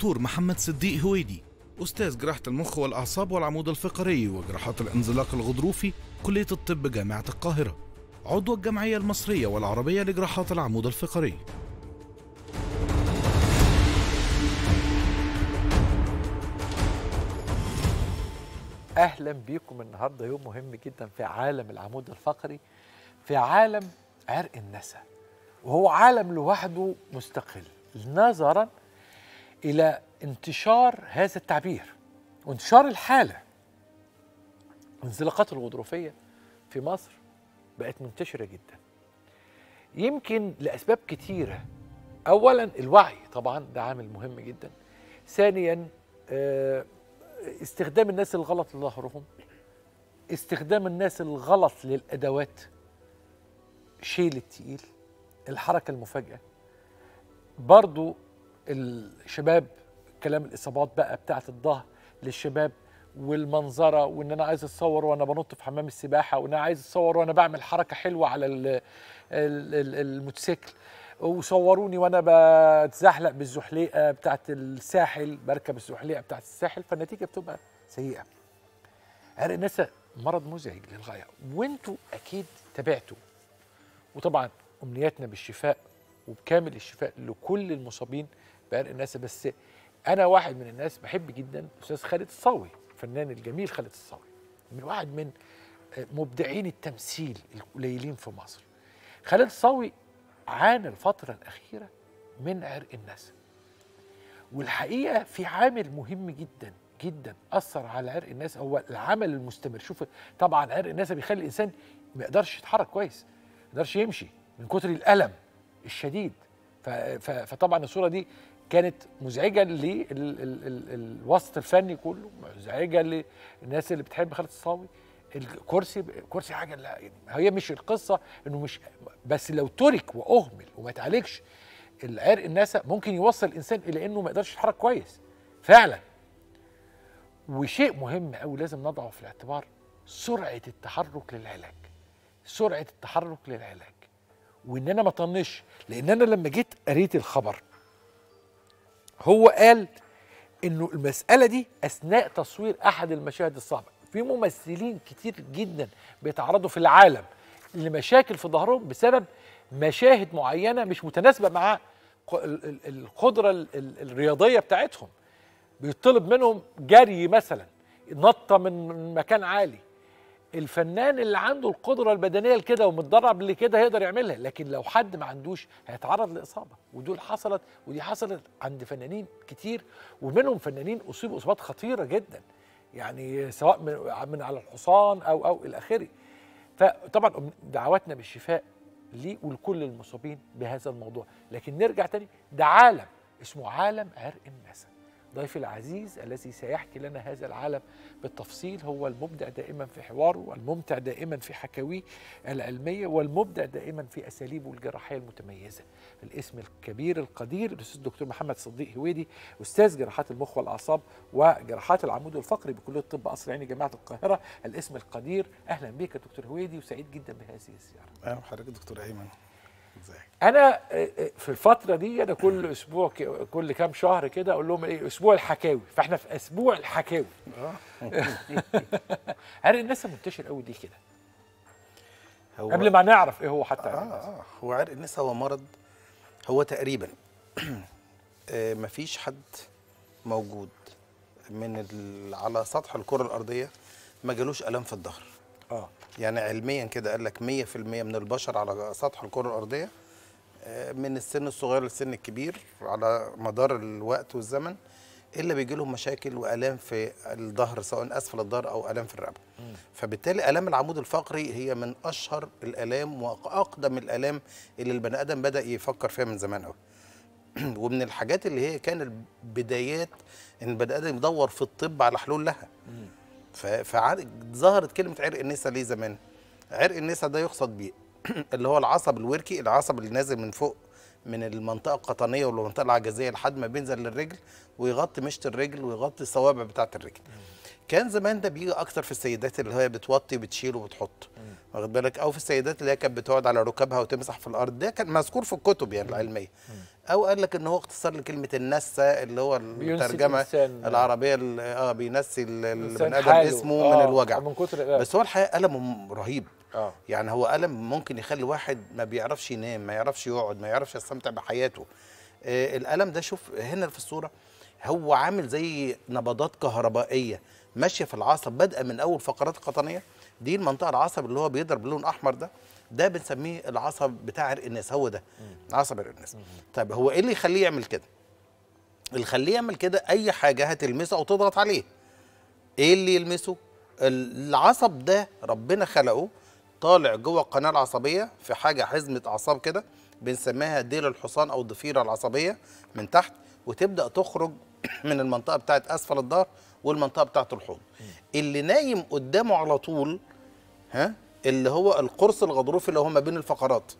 الدكتور محمد صديق هويدي أستاذ جراحة المخ والأعصاب والعمود الفقري وجراحات الانزلاق الغضروفي كلية الطب جامعة القاهرة عضو الجمعية المصرية والعربية لجراحات العمود الفقري اهلا بيكم النهارده يوم مهم جدا في عالم العمود الفقري في عالم عرق النسا وهو عالم لوحده مستقل نظرا الى انتشار هذا التعبير وانتشار الحاله الانزلاقات الغضروفيه في مصر بقت منتشره جدا يمكن لاسباب كتيره اولا الوعي طبعا ده عامل مهم جدا ثانيا آه، استخدام الناس الغلط لظهرهم استخدام الناس الغلط للادوات شيل التقيل الحركه المفاجئه برضو الشباب كلام الاصابات بقى بتاعه الظهر للشباب والمنظره وان انا عايز اتصور وانا بنط في حمام السباحه وان انا عايز اتصور وانا بعمل حركه حلوه على الموتوسيكل وصوروني وانا بتزحلق بالزحليقه بتاعه الساحل بركب الزحليقه بتاعه الساحل فالنتيجه بتبقى سيئه. عرق الناس مرض مزعج للغايه وانتوا اكيد تابعتوا وطبعا امنياتنا بالشفاء وبكامل الشفاء لكل المصابين بقرق الناس بس انا واحد من الناس بحب جدا استاذ خالد الصاوي الفنان الجميل خالد الصاوي من واحد من مبدعين التمثيل القليلين في مصر خالد الصاوي عانى الفتره الاخيره من عرق الناس والحقيقه في عامل مهم جدا جدا اثر على عرق الناس هو العمل المستمر شوف طبعا عرق الناس بيخلي الانسان ما يقدرش يتحرك كويس ما يقدرش يمشي من كتر الالم الشديد فطبعا الصوره دي كانت مزعجه للوسط الفني كله مزعجه للناس اللي بتحب خالد الصاوي الكرسي كرسي حاجه لا يعني هي مش القصه انه مش بس لو ترك واهمل وما اتعالجش العرق الناس ممكن يوصل الانسان الى انه ما يقدرش يتحرك كويس فعلا وشيء مهم قوي لازم نضعه في الاعتبار سرعه التحرك للعلاج سرعه التحرك للعلاج وان انا ما طنش لان انا لما جيت قريت الخبر هو قال انه المساله دي اثناء تصوير احد المشاهد الصعبه في ممثلين كتير جدا بيتعرضوا في العالم لمشاكل في ظهرهم بسبب مشاهد معينه مش متناسبه مع القدره الرياضيه بتاعتهم بيطلب منهم جري مثلا نطه من مكان عالي الفنان اللي عنده القدره البدنيه لكده ومتدرب لكده هيقدر يعملها لكن لو حد ما عندوش هيتعرض لاصابه ودول حصلت ودي حصلت عند فنانين كتير ومنهم فنانين اصيبوا اصابات خطيره جدا يعني سواء من, من على الحصان او او الى اخره فطبعا دعواتنا بالشفاء لي ولكل المصابين بهذا الموضوع لكن نرجع تاني ده عالم اسمه عالم عرق النسب ضيفي العزيز الذي سيحكي لنا هذا العالم بالتفصيل هو المبدع دائما في حواره والممتع دائما في حكاويه العلمية والمبدع دائما في أساليبه الجراحية المتميزة الاسم الكبير القدير الأستاذ الدكتور محمد صديق هويدي أستاذ جراحات المخ والأعصاب وجراحات العمود الفقري بكلية الطب قصر عيني جامعة القاهرة الاسم القدير أهلا بك يا دكتور هويدي وسعيد جدا بهذه الزيارة أهلا بحضرتك دكتور أيمن انا آه، آه، في الفتره دي انا كل اسبوع كل كام شهر كده اقول لهم ايه اسبوع الحكاوي فاحنا في اسبوع الحكاوي اه عارف الناس منتشر قوي دي كده هو قبل ما نعرف ايه هو حتى آه آه, آه. هو عرق النسا هو مرض هو تقريبا مفيش حد موجود من على سطح الكره الارضيه ما جالوش الام في الظهر اه يعني علميا كده قال لك 100% من البشر على سطح الكره الارضيه آه، من السن الصغير للسن الكبير على مدار الوقت والزمن الا بيجي لهم مشاكل والام في الظهر سواء اسفل الظهر او الام في الرقبه فبالتالي الام العمود الفقري هي من اشهر الالام واقدم الالام اللي البني ادم بدا يفكر فيها من زمان قوي ومن الحاجات اللي هي كانت بدايات ان البني ادم يدور في الطب على حلول لها فظهرت كلمه عرق النسا ليه زمان عرق النسا ده يقصد بيه اللي هو العصب الوركي العصب اللي نازل من فوق من المنطقه القطنيه والمنطقه العجزيه لحد ما بينزل للرجل ويغطي مشط الرجل ويغطي الصوابع بتاعه الرجل كان زمان ده بيجي اكتر في السيدات اللي هي بتوطي بتشيل وبتحط واخد بالك او في السيدات اللي هي كانت بتقعد على ركابها وتمسح في الارض ده كان مذكور في الكتب يعني العلميه او قال لك ان هو اختصار لكلمه النسه اللي هو الترجمه العربيه اه بينسي البني ادم اسمه آه من الوجع من كتر الألم. بس هو الحقيقه الم رهيب آه. يعني هو الم ممكن يخلي واحد ما بيعرفش ينام ما يعرفش يقعد ما يعرفش يستمتع بحياته آه الالم ده شوف هنا في الصوره هو عامل زي نبضات كهربائيه ماشيه في العصب بدءا من اول فقرات القطنيه دي المنطقه العصب اللي هو بيضرب لون احمر ده ده بنسميه العصب بتاع الناس هو ده عصب الناس طيب هو ايه اللي يخليه يعمل كده اللي يخليه يعمل كده اي حاجه هتلمسه او تضغط عليه ايه اللي يلمسه العصب ده ربنا خلقه طالع جوه القناه العصبيه في حاجه حزمه اعصاب كده بنسميها ديل الحصان او الضفيره العصبيه من تحت وتبدا تخرج من المنطقه بتاعت اسفل الظهر والمنطقه بتاعت الحوض اللي نايم قدامه على طول ها اللي هو القرص الغضروفي اللي هو ما بين الفقرات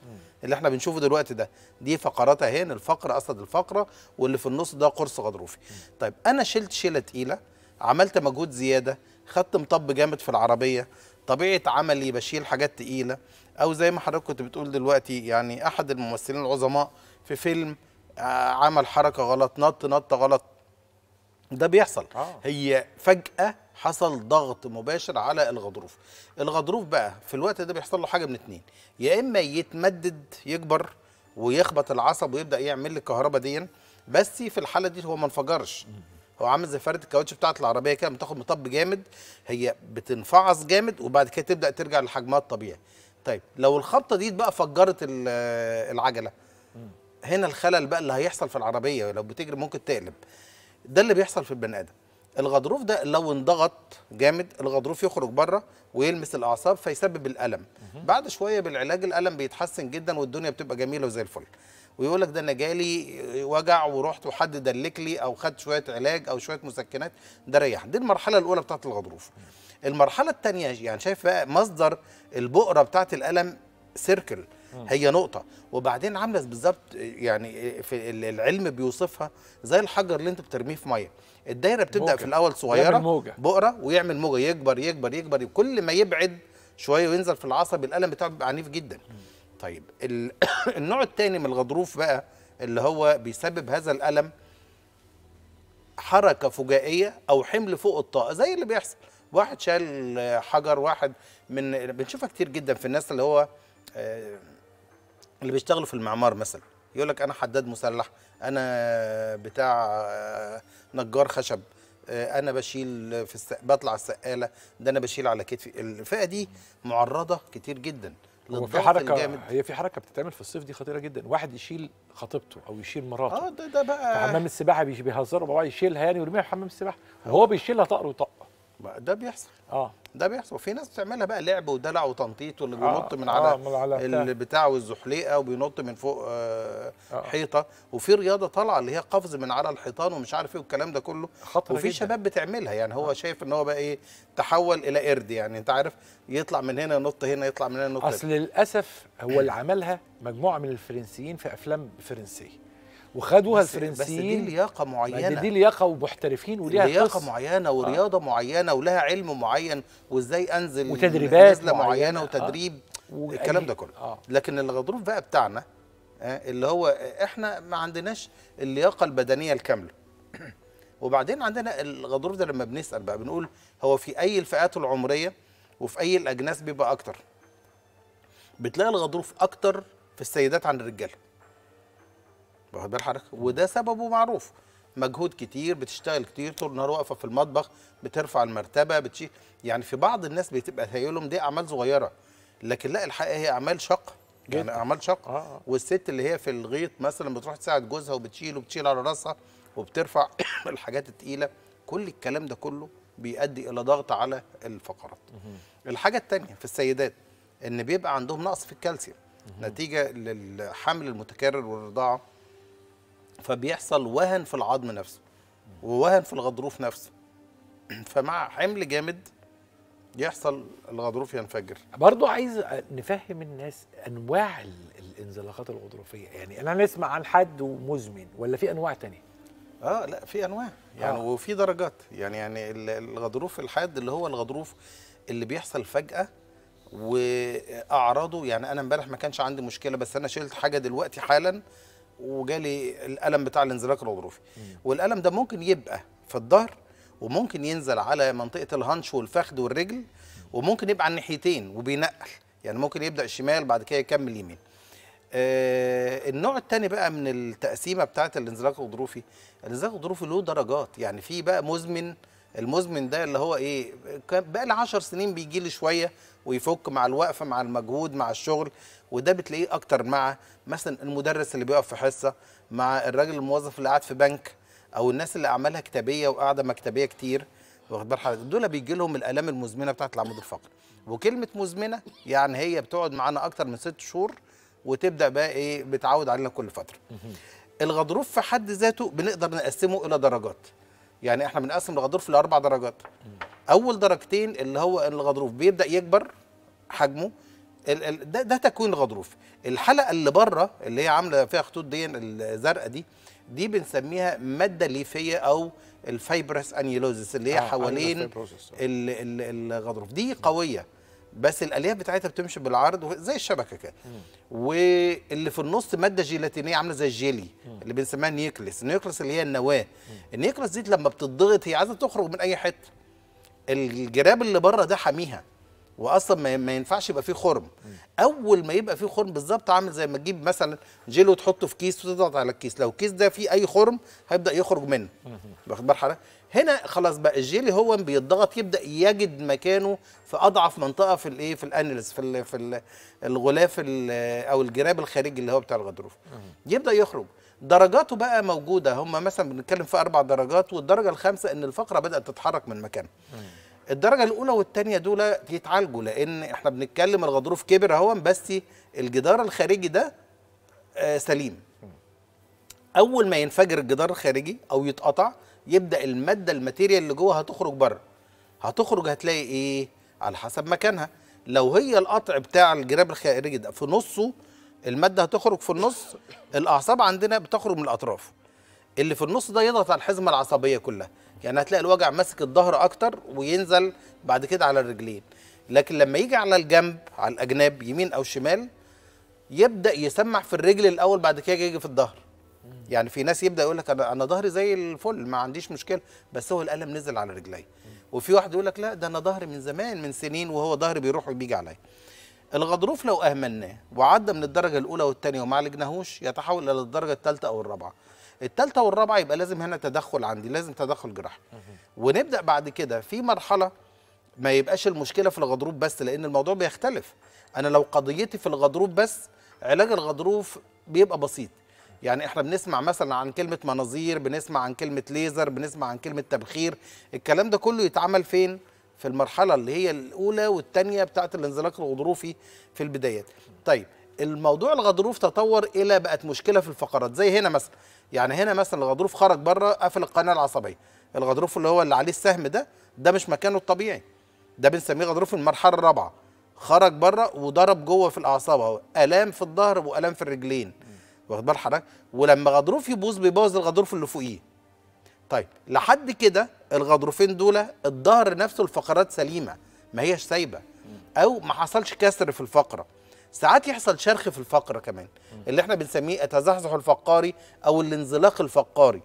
اللي احنا بنشوفه دلوقتي ده دي فقراتها هنا الفقره اسد الفقره واللي في النص ده قرص غضروفي طيب انا شلت شيله تقيله عملت مجهود زياده خدت مطب جامد في العربيه طبيعه عملي بشيل حاجات تقيله او زي ما حضرتك كنت بتقول دلوقتي يعني احد الممثلين العظماء في فيلم آه، عمل حركه غلط نط نط غلط ده بيحصل آه. هي فجاه حصل ضغط مباشر على الغضروف الغضروف بقى في الوقت ده بيحصل له حاجه من اتنين يا اما يتمدد يكبر ويخبط العصب ويبدا يعمل لي الكهرباء دي بس في الحاله دي هو ما انفجرش هو عامل زي فرد الكاوتش بتاعت العربيه كده بتاخد مطب جامد هي بتنفعص جامد وبعد كده تبدا ترجع لحجمها الطبيعي طيب لو الخبطه دي بقى فجرت العجله هنا الخلل بقى اللي هيحصل في العربيه لو بتجري ممكن تقلب ده اللي بيحصل في البني ادم الغضروف ده لو انضغط جامد الغضروف يخرج بره ويلمس الاعصاب فيسبب الالم بعد شويه بالعلاج الالم بيتحسن جدا والدنيا بتبقى جميله وزي الفل ويقول لك ده انا جالي آه، وجع ورحت وحد دلك لي او خد شويه علاج او شويه مسكنات ده ريح دي المرحله الاولى بتاعه الغضروف المرحله الثانيه يعني شايف بقى مصدر البؤره بتاعه الالم سيركل هي نقطة وبعدين عاملة بالظبط آه، يعني آه، في العلم بيوصفها زي الحجر اللي انت بترميه في مية الدايره بتبدا موجة. في الاول صغيره بقره ويعمل موجه يكبر يكبر يكبر كل ما يبعد شويه وينزل في العصب الالم بتاعه بيبقى عنيف جدا م. طيب النوع الثاني من الغضروف بقى اللي هو بيسبب هذا الالم حركه فجائيه او حمل فوق الطاقه زي اللي بيحصل واحد شال حجر واحد من بنشوفها كتير جدا في الناس اللي هو آه، اللي بيشتغلوا في المعمار مثلا يقول لك انا حداد مسلح انا بتاع آه، نجار خشب آه، انا بشيل في السق... بطلع السقاله ده انا بشيل على كتفي الفئه دي معرضه كتير جدا هو في حركه الجامد. هي في حركه بتتعمل في الصيف دي خطيره جدا واحد يشيل خطيبته او يشيل مراته اه ده ده بقى حمام السباحه بيهزروا بقى يشيلها يعني ويرميها في حمام السباحه هو بيشيلها طقر وطق ده بيحصل اه ده بيحصل وفي ناس بتعملها بقى لعب ودلع وتنطيط واللي آه. بينط من على, آه اللي على البتاع والزحليقه وبينط من فوق آه آه حيطه وفي رياضه طالعه اللي هي قفز من على الحيطان ومش عارف ايه والكلام ده كله خطر وفي جداً. شباب بتعملها يعني هو آه شايف ان هو بقى ايه تحول الى قرد يعني انت عارف يطلع من هنا ينط هنا يطلع من هنا ينط اصل للاسف هو اللي عملها مجموعه من الفرنسيين في افلام فرنسيه وخدوها الفرنسيين بس دي لياقه معينه يعني دي لياقه ومحترفين وليها لياقه معينه آه. ورياضه آه. معينه ولها علم معين وازاي انزل وتدريبات نزله معينه, معينة آه. وتدريب آه. الكلام ده يعني- كله آه. لكن الغضروف بقى بتاعنا آه، اللي هو احنا ما عندناش اللياقه البدنيه الكامله وبعدين عندنا الغضروف ده لما بنسال بقى بنقول هو في اي الفئات العمريه وفي اي الاجناس بيبقى اكتر بتلاقي الغضروف اكتر في السيدات عن الرجاله واخد بال حضرتك وده سببه معروف مجهود كتير بتشتغل كتير طول النهار واقفه في المطبخ بترفع المرتبه بتشيل يعني في بعض الناس بتبقى تهيلهم دي اعمال صغيره لكن لا الحقيقه هي اعمال شق يعني اعمال شق آه،, آه. والست اللي هي في الغيط مثلا بتروح تساعد جوزها وبتشيل وبتشيل على راسها وبترفع الحاجات التقيله كل الكلام ده كله بيؤدي الى ضغط على الفقرات الحاجه الثانيه في السيدات ان بيبقى عندهم نقص في الكالسيوم نتيجه للحمل المتكرر والرضاعه فبيحصل وهن في العظم نفسه ووهن في الغضروف نفسه فمع حمل جامد يحصل الغضروف ينفجر برضو عايز نفهم الناس انواع الانزلاقات الغضروفيه يعني انا نسمع عن حد مزمن ولا في انواع تانية اه لا في انواع يعني آه. وفي درجات يعني يعني الغضروف الحاد اللي هو الغضروف اللي بيحصل فجاه واعراضه يعني انا امبارح ما كانش عندي مشكله بس انا شلت حاجه دلوقتي حالا وجالي الالم بتاع الانزلاق الغضروفي والالم ده ممكن يبقى في الظهر وممكن ينزل على منطقه الهانش والفخذ والرجل وممكن يبقى على الناحيتين وبينقل يعني ممكن يبدا الشمال بعد كده يكمل يمين آه النوع الثاني بقى من التقسيمه بتاعه الانزلاق الغضروفي الانزلاق الغضروفي له درجات يعني في بقى مزمن المزمن ده اللي هو ايه بقى لي 10 سنين بيجي لي شويه ويفك مع الوقفه مع المجهود مع الشغل وده بتلاقيه اكتر مع مثلا المدرس اللي بيقف في حصه مع الراجل الموظف اللي قاعد في بنك او الناس اللي اعمالها كتابيه وقاعده مكتبيه كتير واخد بال حضرتك دول بيجي لهم الالام المزمنه بتاعت العمود الفقري وكلمه مزمنه يعني هي بتقعد معانا اكتر من ست شهور وتبدا بقى ايه بتعود علينا كل فتره الغضروف في حد ذاته بنقدر نقسمه الى درجات يعني احنا بنقسم الغضروف لاربع درجات اول درجتين اللي هو الغضروف بيبدا يكبر حجمه ده, ده تكوين الغضروف الحلقه اللي بره اللي هي عامله فيها خطوط دي الزرقاء دي دي بنسميها ماده ليفيه او الفايبرس انيلوزس اللي هي آه حوالين الغضروف دي قويه بس الالياف بتاعتها بتمشي بالعرض زي الشبكه كده واللي في النص ماده جيلاتينيه عامله زي الجيلي اللي بنسميها نيكلس نيكلس اللي هي النواه النيكلس دي لما بتضغط هي عايزه تخرج من اي حته الجراب اللي بره ده حاميها واصلا ما ينفعش يبقى فيه خرم اول ما يبقى فيه خرم بالظبط عامل زي ما تجيب مثلا جيل وتحطه في كيس وتضغط على الكيس لو الكيس ده فيه اي خرم هيبدا يخرج منه واخد بال حضرتك هنا خلاص بقى الجيلي هو بيضغط يبدا يجد مكانه في اضعف منطقه في الايه في الانلز في الـ في الـ الغلاف الـ او الجراب الخارجي اللي هو بتاع الغضروف يبدا يخرج درجاته بقى موجوده هم مثلا بنتكلم في اربع درجات والدرجه الخامسه ان الفقره بدات تتحرك من مكانها الدرجه الاولى والثانيه دول يتعالجوا لان احنا بنتكلم الغضروف كبر اهو بس الجدار الخارجي ده آه، سليم اول ما ينفجر الجدار الخارجي او يتقطع يبدا الماده الماتيريال اللي جوه هتخرج بره هتخرج هتلاقي ايه على حسب مكانها لو هي القطع بتاع الجراب الخارجي ده في نصه الماده هتخرج في النص الاعصاب عندنا بتخرج من الاطراف اللي في النص ده يضغط على الحزمه العصبيه كلها يعني هتلاقي الوجع ماسك الظهر اكتر وينزل بعد كده على الرجلين لكن لما يجي على الجنب على الاجناب يمين او شمال يبدا يسمع في الرجل الاول بعد كده يجي في الظهر يعني في ناس يبدا يقول لك انا ظهري زي الفل ما عنديش مشكله بس هو الالم نزل على رجلي وفي واحد يقول لك لا ده انا ظهري من زمان من سنين وهو ظهري بيروح وبيجي عليا الغضروف لو اهملناه وعدى من الدرجه الاولى والثانيه وما عالجناهوش يتحول الى الدرجه الثالثه او الرابعه الثالثه والرابعه يبقى لازم هنا تدخل عندي لازم تدخل جراحي ونبدا بعد كده في مرحله ما يبقاش المشكله في الغضروف بس لان الموضوع بيختلف انا لو قضيتي في الغضروف بس علاج الغضروف بيبقى بسيط يعني احنا بنسمع مثلا عن كلمه مناظير بنسمع عن كلمه ليزر بنسمع عن كلمه تبخير الكلام ده كله يتعمل فين في المرحله اللي هي الاولى والثانيه بتاعه الانزلاق الغضروفي في البدايات طيب الموضوع الغضروف تطور الى بقت مشكله في الفقرات زي هنا مثلا يعني هنا مثلا الغضروف خرج بره قفل القناه العصبيه الغضروف اللي هو اللي عليه السهم ده ده مش مكانه الطبيعي ده بنسميه غضروف المرحله الرابعه خرج بره وضرب جوه في الاعصاب اهو الام في الظهر والام في الرجلين واخد بال حضرتك ولما غضروف يبوظ بيبوظ الغضروف اللي فوقيه طيب لحد كده الغضروفين دول الظهر نفسه الفقرات سليمه ما هياش سايبه او ما حصلش كسر في الفقره ساعات يحصل شرخ في الفقره كمان اللي احنا بنسميه التزحزح الفقاري او الانزلاق الفقاري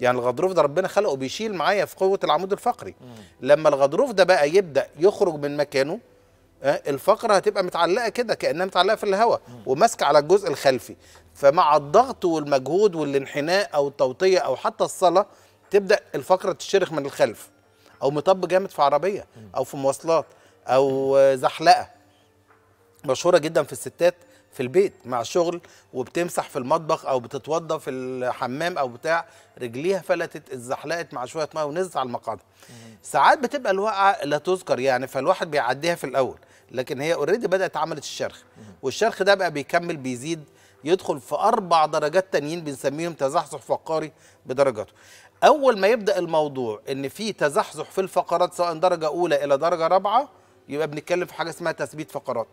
يعني الغضروف ده ربنا خلقه بيشيل معايا في قوه العمود الفقري لما الغضروف ده بقى يبدا يخرج من مكانه آه، الفقره هتبقى متعلقه كده كانها متعلقه في الهواء وماسكه على الجزء الخلفي فمع الضغط والمجهود والانحناء او التوطيه او حتى الصلاه تبدا الفقره تشرخ من الخلف او مطب جامد في عربيه او في مواصلات او زحلقه مشهوره جدا في الستات في البيت مع الشغل وبتمسح في المطبخ او بتتوضى في الحمام او بتاع رجليها فلتت اتزحلقت مع شويه ماء ونزل على المقعد ساعات بتبقى الوقعه لا تذكر يعني فالواحد بيعديها في الاول لكن هي اوريدي بدات عملت الشرخ والشرخ ده بقى بيكمل بيزيد يدخل في اربع درجات تانيين بنسميهم تزحزح فقاري بدرجاته اول ما يبدا الموضوع ان في تزحزح في الفقرات سواء درجه اولى الى درجه رابعه يبقى بنتكلم في حاجه اسمها تثبيت فقرات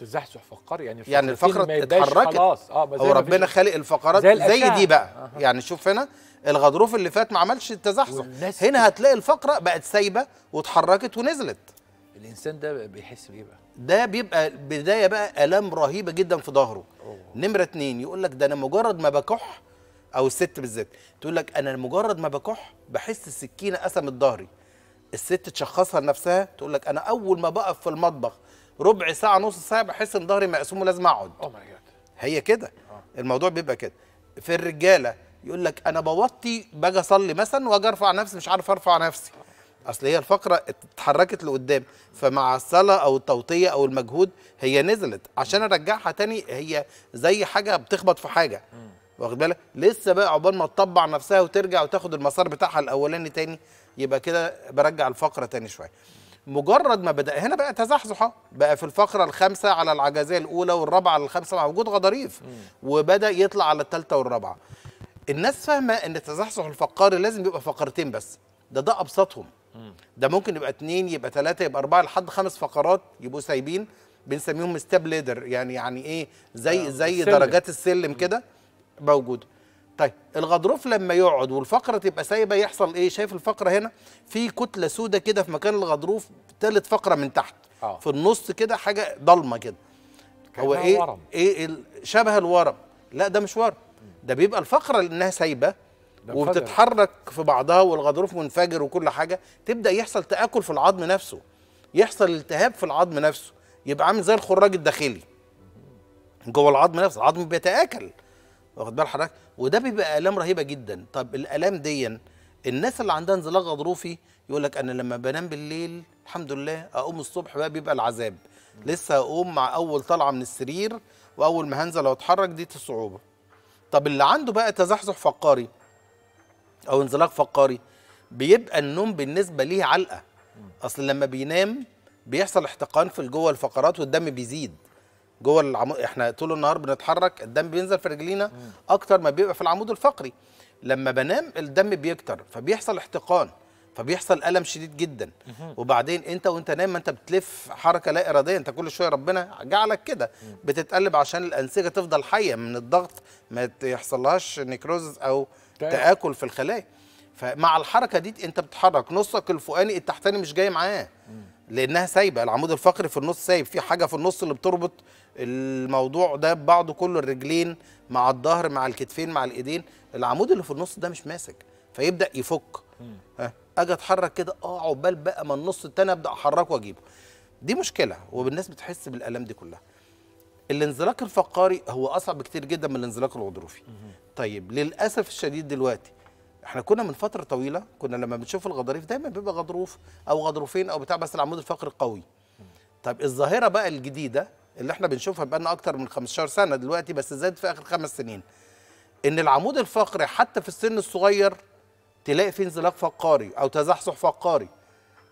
تزحزح فقار يعني يعني الفقره اتحركت خلاص اه هو ربنا خالق الفقرات زي, زي دي بقى آه. يعني شوف هنا الغضروف اللي فات ما عملش تزحزح هنا هتلاقي الفقره بقت سايبه واتحركت ونزلت الانسان ده بيحس بايه بقى؟ ده بيبقى بدايه بقى الام رهيبه جدا في ظهره نمره اتنين يقول لك ده انا مجرد ما بكح او الست بالذات تقول لك انا مجرد ما بكح بحس السكينه قسمت ظهري الست تشخصها لنفسها تقول لك انا اول ما بقف في المطبخ ربع ساعه نص ساعه بحس ان ظهري مقسوم ولازم اقعد oh هي كده آه. الموضوع بيبقى كده في الرجاله يقول لك انا بوطي باجي اصلي مثلا واجي ارفع نفسي مش عارف ارفع نفسي اصل هي الفقره اتحركت لقدام فمع الصلاه او التوطيه او المجهود هي نزلت عشان ارجعها تاني هي زي حاجه بتخبط في حاجه واخد بالك لسه بقى عقبال ما تطبع نفسها وترجع وتاخد المسار بتاعها الاولاني تاني يبقى كده برجع الفقره تاني شويه مجرد ما بدا هنا بقى تزحزح بقى في الفقره الخامسه على العجزيه الاولى والرابعه على الخامسه مع وجود غضاريف وبدا يطلع على الثالثه والرابعه الناس فاهمه ان تزحزح الفقاري لازم يبقى فقرتين بس ده ده ابسطهم ده ممكن يبقى اثنين يبقى ثلاثه يبقى اربعه لحد خمس فقرات يبقوا سايبين بنسميهم ستاب ليدر يعني يعني ايه زي آه، زي السلم. درجات السلم كده موجوده طيب الغضروف لما يقعد والفقره تبقى سايبه يحصل ايه شايف الفقره هنا في كتله سودة كده في مكان الغضروف ثالث فقره من تحت آه. في النص كده حاجه ضلمه كده هو ايه ورم. ايه شبه الورم لا ده مش ورم ده بيبقى الفقره لانها سايبه وبتتحرك في بعضها والغضروف منفجر وكل حاجه تبدا يحصل تاكل في العظم نفسه يحصل التهاب في العظم نفسه يبقى عامل زي الخراج الداخلي جوه العظم نفسه العظم بيتاكل واخد بال حضرتك وده بيبقى الام رهيبه جدا طب الالام دي الناس اللي عندها انزلاق غضروفي يقول لك انا لما بنام بالليل الحمد لله اقوم الصبح بقى بيبقى العذاب لسه هقوم مع اول طلعه من السرير واول ما هنزل واتحرك دي الصعوبه طب اللي عنده بقى تزحزح فقاري او انزلاق فقاري بيبقى النوم بالنسبه ليه علقه اصل لما بينام بيحصل احتقان في جوه الفقرات والدم بيزيد جوه العمود احنا طول النهار بنتحرك الدم بينزل في رجلينا اكتر ما بيبقى في العمود الفقري لما بنام الدم بيكتر فبيحصل احتقان فبيحصل الم شديد جدا وبعدين انت وانت نايم ما انت بتلف حركه لا اراديه انت كل شويه ربنا جعلك كده بتتقلب عشان الانسجه تفضل حيه من الضغط ما يحصلهاش نيكروز او تاكل في الخلايا فمع الحركه دي انت بتتحرك نصك الفوقاني التحتاني مش جاي معاه لانها سايبه العمود الفقري في النص سايب في حاجه في النص اللي بتربط الموضوع ده ببعضه كله الرجلين مع الظهر مع الكتفين مع الايدين العمود اللي في النص ده مش ماسك فيبدا يفك اجي اتحرك كده اه عقبال بقى ما النص التاني ابدا احركه واجيبه دي مشكله والناس بتحس بالالام دي كلها الانزلاق الفقاري هو اصعب كتير جدا من الانزلاق الغضروفي طيب للاسف الشديد دلوقتي احنا كنا من فتره طويله كنا لما بنشوف الغضاريف دايما بيبقى غضروف او غضروفين او بتاع بس العمود الفقري قوي طب الظاهره بقى الجديده اللي احنا بنشوفها بقالنا اكتر من 15 سنه دلوقتي بس زادت في اخر خمس سنين ان العمود الفقري حتى في السن الصغير تلاقي فيه انزلاق فقاري او تزحزح فقاري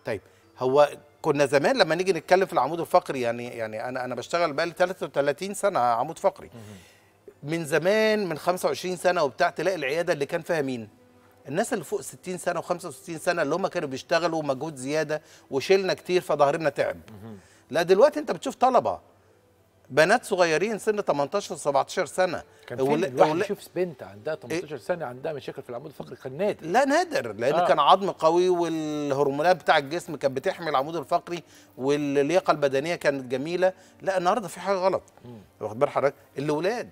طيب هو كنا زمان لما نيجي نتكلم في العمود الفقري يعني يعني انا انا بشتغل بقالي 33 سنه عمود فقري من زمان من 25 سنه وبتاع تلاقي العياده اللي كان فيها مين الناس اللي فوق 60 سنه و65 سنه اللي هم كانوا بيشتغلوا مجهود زياده وشيلنا كتير فضهرنا تعب لا دلوقتي انت بتشوف طلبه بنات صغيرين سن 18 17 سنه كان في ولا... ولا... يشوف بنت عندها 18 إيه؟ سنه عندها مشاكل في العمود الفقري كان نادر لا نادر لان آه. كان عظم قوي والهرمونات بتاع الجسم كانت بتحمي العمود الفقري واللياقه البدنيه كانت جميله لا النهارده في حاجه غلط واخد بال حضرتك الاولاد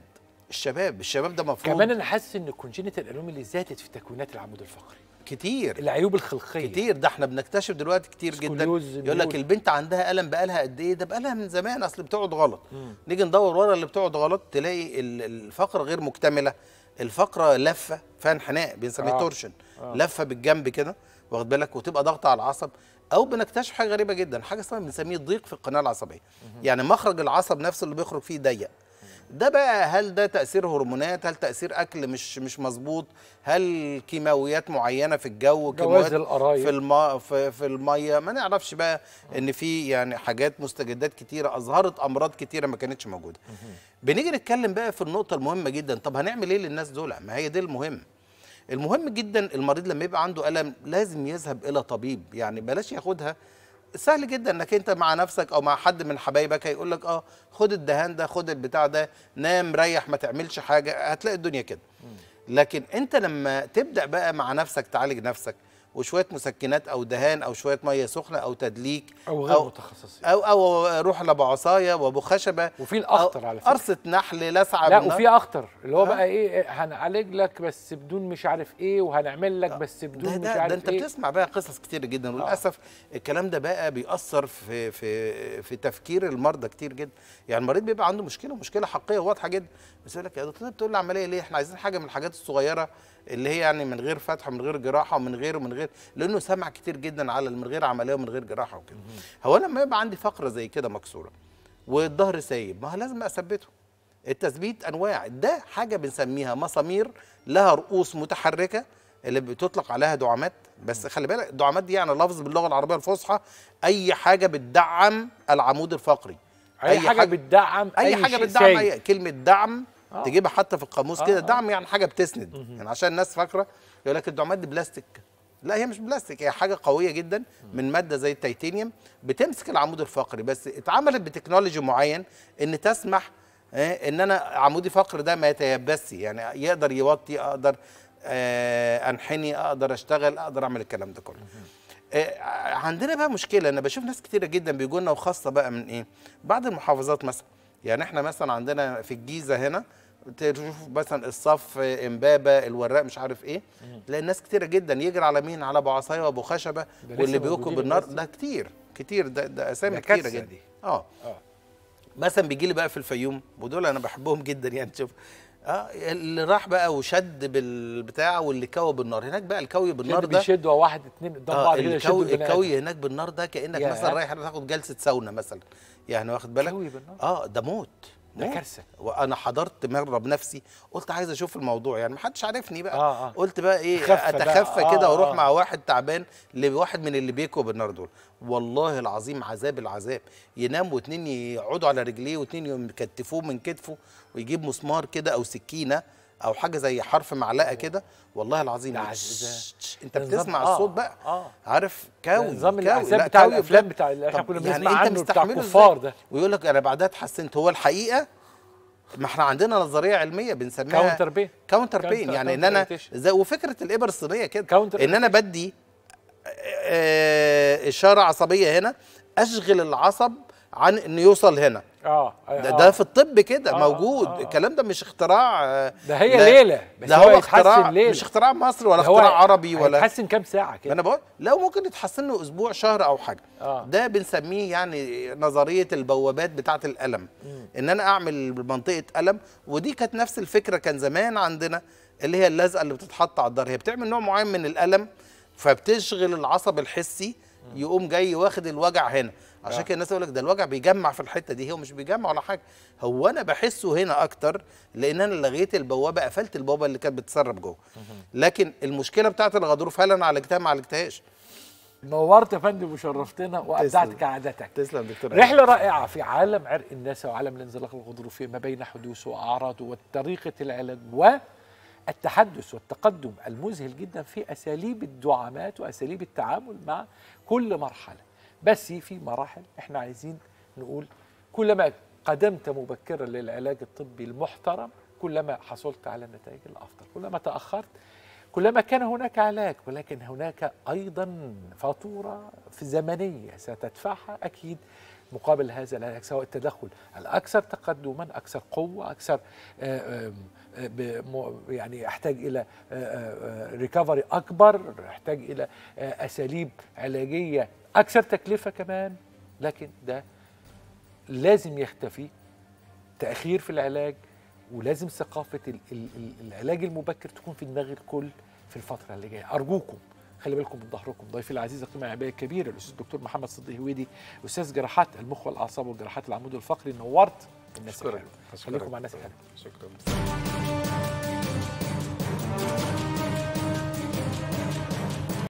الشباب الشباب ده مفروض كمان انا حاسس ان الالوم اللي زادت في تكوينات العمود الفقري كتير العيوب الخلقيه كتير ده احنا بنكتشف دلوقتي كتير جدا يقول لك البنت عندها الم بقالها قد ايه ده بقالها من زمان اصل بتقعد غلط مم. نيجي ندور ورا اللي بتقعد غلط تلاقي الفقره غير مكتمله الفقره لفه فيها انحناء بنسميه آه. تورشن آه. لفه بالجنب كده واخد بالك وتبقى ضغط على العصب او بنكتشف حاجه غريبه جدا حاجه اسمها بنسميه ضيق في القناه العصبيه مم. يعني مخرج العصب نفسه اللي بيخرج فيه ضيق ده بقى هل ده تاثير هرمونات هل تاثير اكل مش مش مظبوط هل كيماويات معينه في الجو كيماويات في الماء في, في الميه ما نعرفش بقى ان في يعني حاجات مستجدات كتيره اظهرت امراض كتيره ما كانتش موجوده بنيجي نتكلم بقى في النقطه المهمه جدا طب هنعمل ايه للناس دول ما هي دي المهم المهم جدا المريض لما يبقى عنده الم لازم يذهب الى طبيب يعني بلاش ياخدها سهل جدا انك انت مع نفسك او مع حد من حبايبك هيقول لك اه خد الدهان ده خد البتاع ده نام ريح ما تعملش حاجه هتلاقي الدنيا كده لكن انت لما تبدا بقى مع نفسك تعالج نفسك وشويه مسكنات او دهان او شويه ميه سخنه او تدليك او غير أو متخصصين او او روح لابو عصايه وابو خشبه وفي الاخطر على فكره قرصه نحل لسعه لا وفي اخطر اللي هو بقى إيه،, ايه هنعالج لك بس بدون مش عارف ايه وهنعمل لك بس بدون ده ده مش عارف ده انت إيه؟ بتسمع بقى قصص كتير جدا آه. وللاسف الكلام ده بقى بيأثر في في في تفكير المرضى كتير جدا يعني المريض بيبقى عنده مشكله مشكله حقيقيه واضحه جدا بس يقول لك يا دكتور بتقول لي عمليه ليه احنا عايزين حاجه من الحاجات الصغيره اللي هي يعني من غير فتح ومن غير جراحه ومن غير ومن غير لانه سمع كتير جدا على من غير عمليه ومن غير جراحه وكده هو لما يبقى عندي فقره زي كده مكسوره والظهر سايب ما لازم اثبته التثبيت انواع ده حاجه بنسميها مسامير لها رؤوس متحركه اللي بتطلق عليها دعامات بس خلي بالك الدعامات دي يعني لفظ باللغه العربيه الفصحى اي حاجه بتدعم العمود الفقري اي, أي حاجه, حاجة بتدعم أي بتدعم أي كلمه دعم آه. تجيبها حتى في القاموس آه. كده آه. دعم يعني حاجه بتسند مم. يعني عشان الناس فاكره يقول لك الدعمات دي بلاستيك لا هي مش بلاستيك هي حاجه قويه جدا من ماده زي التيتانيوم بتمسك العمود الفقري بس اتعملت بتكنولوجي معين ان تسمح آه، ان انا عمودي فقري ده ما يتيبسش يعني يقدر يوطي اقدر آه، انحني اقدر اشتغل اقدر اعمل الكلام ده كله عندنا بقى مشكله انا بشوف ناس كتيره جدا بيجوا لنا وخاصه بقى من ايه بعض المحافظات مثلا يعني احنا مثلا عندنا في الجيزه هنا تشوف مثلا الصف امبابه الوراق مش عارف ايه تلاقي ناس كتيره جدا يجري على مين على ابو عصايه وابو خشبه واللي بيوكب النار ده كتير كتير ده, ده اسامي ده كتيره جدا اه اه مثلا بيجي لي بقى في الفيوم ودول انا بحبهم جدا يعني تشوف اه اللي راح بقى وشد بالبتاع واللي كوى بالنار هناك بقى الكوي بالنار ده بيشدوا واحد اتنين قدام آه بعض كده الكوي, الكوي هناك بالنار ده كانك مثلا رايح تاخد جلسه ساونا مثلا يعني واخد بالك الكوي بالنار اه ده موت ده كارثه وانا حضرت مره بنفسي قلت عايز اشوف الموضوع يعني ما حدش عارفني بقى آه آه. قلت بقى ايه اتخفى آه، كده آه واروح آه. مع واحد تعبان لواحد من اللي بيكوا بالنار دول والله العظيم عذاب العذاب ينام واتنين يقعدوا على رجليه واتنين يكتفوه من كتفه ويجيب مسمار كده او سكينه او حاجه زي حرف معلقه كده والله العظيم إيه انت بتسمع آه الصوت بقى آه عارف كوي نظام الاحزاب بتاع الافلام بتاع اللي احنا كنا يعني بنسمع يعني عنه بتاع الكفار ده ويقول لك انا بعدها اتحسنت هو الحقيقه ما احنا عندنا نظريه علميه بنسميها كاونتر بين كاونتر بين يعني ان انا زي وفكره الابر الصينيه كده ان انا بدي آه، آه، اشاره عصبيه هنا اشغل العصب عن انه يوصل هنا آه. ده, آه. ده في الطب كده آه موجود آه آه. الكلام ده مش اختراع آه، ده هي ده ليله بس ده هو اختراع ليلة. مش اختراع مصري ولا اختراع عربي ولا يتحسن كام ساعه كده انا بقول لو ممكن يتحسن له اسبوع شهر او حاجه آه. ده بنسميه يعني نظريه البوابات بتاعه الالم ان انا اعمل منطقه الم ودي كانت نفس الفكره كان زمان عندنا اللي هي اللزقه اللي بتتحط على الدار هي بتعمل نوع معين من الالم فبتشغل العصب الحسي يقوم جاي واخد الوجع هنا عشان آه. كده الناس تقول لك ده الوجع بيجمع في الحته دي هو مش بيجمع ولا حاجه هو انا بحسه هنا اكتر لان انا لغيت البوابه قفلت البوابه اللي كانت بتسرب جوه لكن المشكله بتاعت الغضروف هل انا عالجتها ما عالجتهاش نورت يا فندم وشرفتنا وابدعت كعادتك تسلم دكتور رحله رائعه في عالم عرق الناس وعالم الانزلاق الغضروفي ما بين حدوثه واعراضه وطريقه العلاج و التحدث والتقدم المذهل جدا في اساليب الدعامات واساليب التعامل مع كل مرحله بس في مراحل احنا عايزين نقول كلما قدمت مبكرا للعلاج الطبي المحترم كلما حصلت على النتائج الافضل كلما تاخرت كلما كان هناك علاج ولكن هناك ايضا فاتوره في زمنيه ستدفعها اكيد مقابل هذا العلاج سواء التدخل الاكثر تقدما اكثر قوه اكثر آآ آه، آآ يعني احتاج الى ريكفري آه، آه، اكبر احتاج الى آه، اساليب علاجيه اكثر تكلفه كمان لكن ده لازم يختفي تاخير في العلاج ولازم ثقافه العلاج المبكر تكون في دماغ الكل في الفتره اللي جايه ارجوكم خلي بالكم من ظهركم ضيفي العزيز اقيم العبايه الكبير الاستاذ الدكتور محمد صديق هويدي استاذ جراحات المخ والاعصاب وجراحات العمود الفقري نورت الناس شكرا خليكم مع الناس الحلوه شكرا